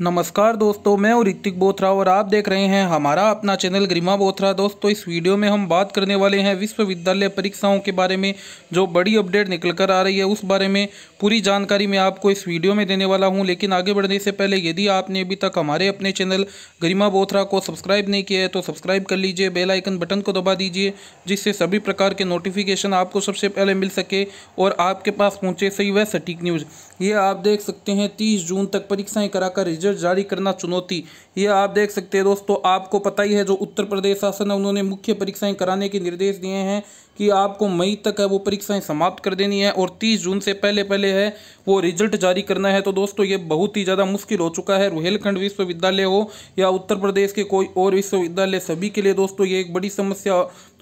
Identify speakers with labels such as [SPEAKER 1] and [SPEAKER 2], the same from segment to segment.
[SPEAKER 1] नमस्कार दोस्तों मैं और ऋतिक बोथरा और आप देख रहे हैं हमारा अपना चैनल गरिमा बोथरा दोस्तों इस वीडियो में हम बात करने वाले हैं विश्वविद्यालय परीक्षाओं के बारे में जो बड़ी अपडेट निकल कर आ रही है उस बारे में पूरी जानकारी मैं आपको इस वीडियो में देने वाला हूँ लेकिन आगे बढ़ने से पहले यदि आपने अभी तक हमारे अपने चैनल गरिमा बोथरा को सब्सक्राइब नहीं किया है तो सब्सक्राइब कर लीजिए बेलाइकन बटन को दबा दीजिए जिससे सभी प्रकार के नोटिफिकेशन आपको सबसे पहले मिल सके और आपके पास पहुँचे सही वह सटीक न्यूज़ ये आप देख सकते हैं तीस जून तक परीक्षाएँ कराकर रिजल्ट बजट जारी करना चुनौती ये आप देख सकते हैं दोस्तों आपको पता ही है जो उत्तर प्रदेश शासन है उन्होंने मुख्य परीक्षाएं कराने के निर्देश दिए हैं कि आपको मई तक है वो परीक्षाएं समाप्त कर देनी है और 30 जून से पहले पहले है वो रिजल्ट जारी करना है तो दोस्तों ये बहुत ही ज़्यादा मुश्किल हो चुका है रोहेलखंड विश्वविद्यालय हो या उत्तर प्रदेश के कोई और विश्वविद्यालय सभी के लिए दोस्तों ये एक बड़ी समस्या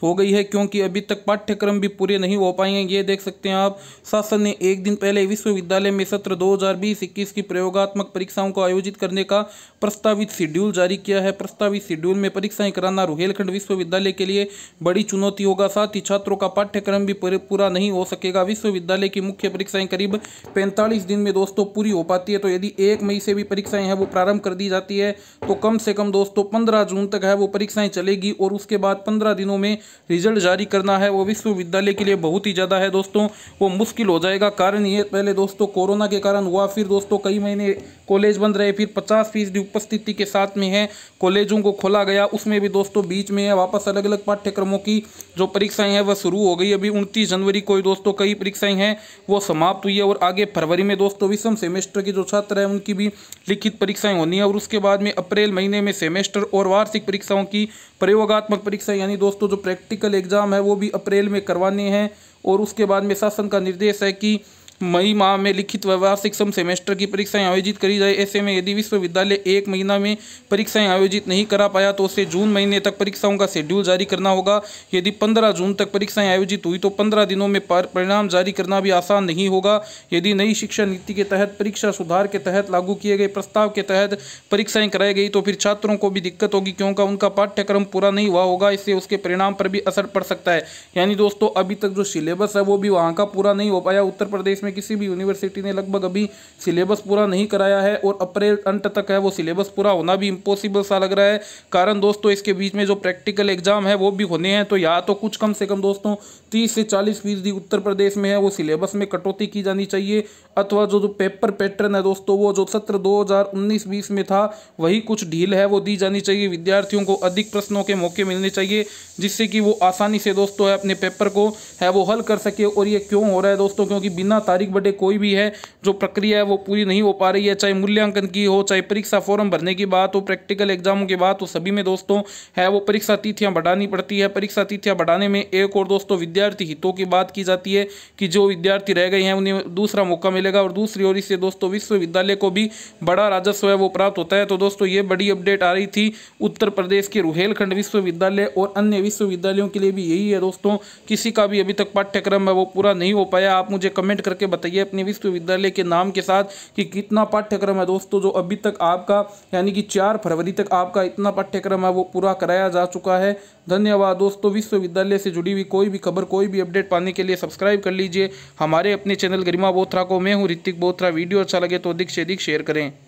[SPEAKER 1] हो गई है क्योंकि अभी तक पाठ्यक्रम भी पूरे नहीं हो पाए हैं ये देख सकते हैं आप शासन ने एक दिन पहले विश्वविद्यालय में सत्र 2020-21 की प्रयोगात्मक परीक्षाओं को आयोजित करने का प्रस्तावित शेड्यूल जारी किया है प्रस्तावित शेड्यूल में परीक्षाएं कराना रुहेलखंड विश्वविद्यालय के लिए बड़ी चुनौती होगा साथ ही छात्रों का पाठ्यक्रम भी पूरा नहीं हो सकेगा विश्वविद्यालय की मुख्य परीक्षाएं करीब पैंतालीस दिन में दोस्तों पूरी हो पाती है तो यदि एक मई से भी परीक्षाएं हैं वो प्रारंभ कर दी जाती है तो कम से कम दोस्तों पंद्रह जून तक है वो परीक्षाएं चलेगी और उसके बाद पंद्रह दिनों में रिजल्ट जारी करना है वो विश्वविद्यालय के लिए बहुत ही ज़्यादा है दोस्तों वो मुश्किल हो जाएगा कारण ये पहले दोस्तों कोरोना के कारण हुआ फिर दोस्तों कई महीने कॉलेज बंद रहे फिर पचास फीसदी उपस्थिति के साथ में है कॉलेजों को खोला गया उसमें भी दोस्तों बीच में है वापस अलग अलग पाठ्यक्रमों की जो परीक्षाएं हैं वह शुरू हो गई अभी उनतीस जनवरी को दोस्तों कई परीक्षाएं हैं वो समाप्त हुई है और आगे फरवरी में दोस्तों विषम सेमेस्टर की जो छात्र हैं उनकी भी लिखित परीक्षाएँ होनी है और उसके बाद में अप्रैल महीने में सेमेस्टर और वार्षिक परीक्षाओं की प्रयोगात्मक परीक्षा यानी दोस्तों जो प्रैक्टिस प्रैक्टिकल एग्ज़ाम है वो भी अप्रैल में करवाने हैं और उसके बाद में शासन का निर्देश है कि मई माह में लिखित वार्षिक सम सेमेस्टर की परीक्षाएं आयोजित करी जाए ऐसे में यदि विश्वविद्यालय एक महीना में परीक्षाएं आयोजित नहीं करा पाया तो उसे जून महीने तक परीक्षाओं का शेड्यूल जारी करना होगा यदि पंद्रह जून तक परीक्षाएं आयोजित हुई तो पंद्रह दिनों में परिणाम जारी करना भी आसान नहीं होगा यदि नई शिक्षा नीति के तहत परीक्षा सुधार के तहत लागू किए गए प्रस्ताव के तहत परीक्षाएं कराई गई तो फिर छात्रों को भी दिक्कत होगी क्योंकि उनका पाठ्यक्रम पूरा नहीं हुआ होगा इससे उसके परिणाम पर भी असर पड़ सकता है यानी दोस्तों अभी तक जो सिलेबस है वो भी वहाँ का पूरा नहीं हो पाया उत्तर प्रदेश में किसी भी यूनिवर्सिटी ने लगभग अभी सिलेबस पूरा नहीं कराया है और अप्रैल अंत तक है वो सिलेबस पूरा होना भी इम्पॉसिबल सा लग रहा है कारण दोस्तों इसके बीच में जो प्रैक्टिकल एग्जाम है वो भी होने हैं तो या तो कुछ कम से कम दोस्तों तीस से चालीस फीसदी उत्तर प्रदेश में है वो सिलेबस में कटौती की जानी चाहिए अथवा जो जो पेपर पैटर्न है दोस्तों वो जो सत्र 2019-20 में था वही कुछ ढील है वो दी जानी चाहिए विद्यार्थियों को अधिक प्रश्नों के मौके मिलने चाहिए जिससे कि वो आसानी से दोस्तों है अपने पेपर को है वो हल कर सके और ये क्यों हो रहा है दोस्तों क्योंकि बिना तारीख बटे कोई भी है जो प्रक्रिया है वो पूरी नहीं हो पा रही है चाहे मूल्यांकन की हो चाहे परीक्षा फॉर्म भरने की बात हो प्रैक्टिकल एग्जामों की बात हो सभी में दोस्तों है वो परीक्षा तिथियाँ बढ़ानी पड़ती है परीक्षा तिथियाँ बढ़ाने में एक और दोस्तों विद्यार्थी हितों की बात की जाती है कि जो विद्यार्थी रह गए हैं उन्हें दूसरा मौका मिलेगा और दूसरी ओर इससे दोस्तों विश्वविद्यालय को भी बड़ा राजस्व है वो प्राप्त होता है तो दोस्तों ये बड़ी अपडेट आ रही थी उत्तर प्रदेश के रुहेलखंड विश्वविद्यालय और अन्य विश्वविद्यालयों के लिए भी यही है दोस्तों किसी का भी अभी तक पाठ्यक्रम है वो पूरा नहीं हो पाया आप मुझे कमेंट करके करके बताइए अपने विश्वविद्यालय के नाम के साथ कि कितना पाठ्यक्रम है दोस्तों जो अभी तक आपका यानी कि चार फरवरी तक आपका इतना पाठ्यक्रम है वो पूरा कराया जा चुका है धन्यवाद दोस्तों विश्वविद्यालय से जुड़ी हुई कोई भी खबर कोई भी अपडेट पाने के लिए सब्सक्राइब कर लीजिए हमारे अपने चैनल गरिमा बोथरा को मैं हूँ ऋतिक बोथरा वीडियो अच्छा लगे तो अधिक से अधिक शेयर करें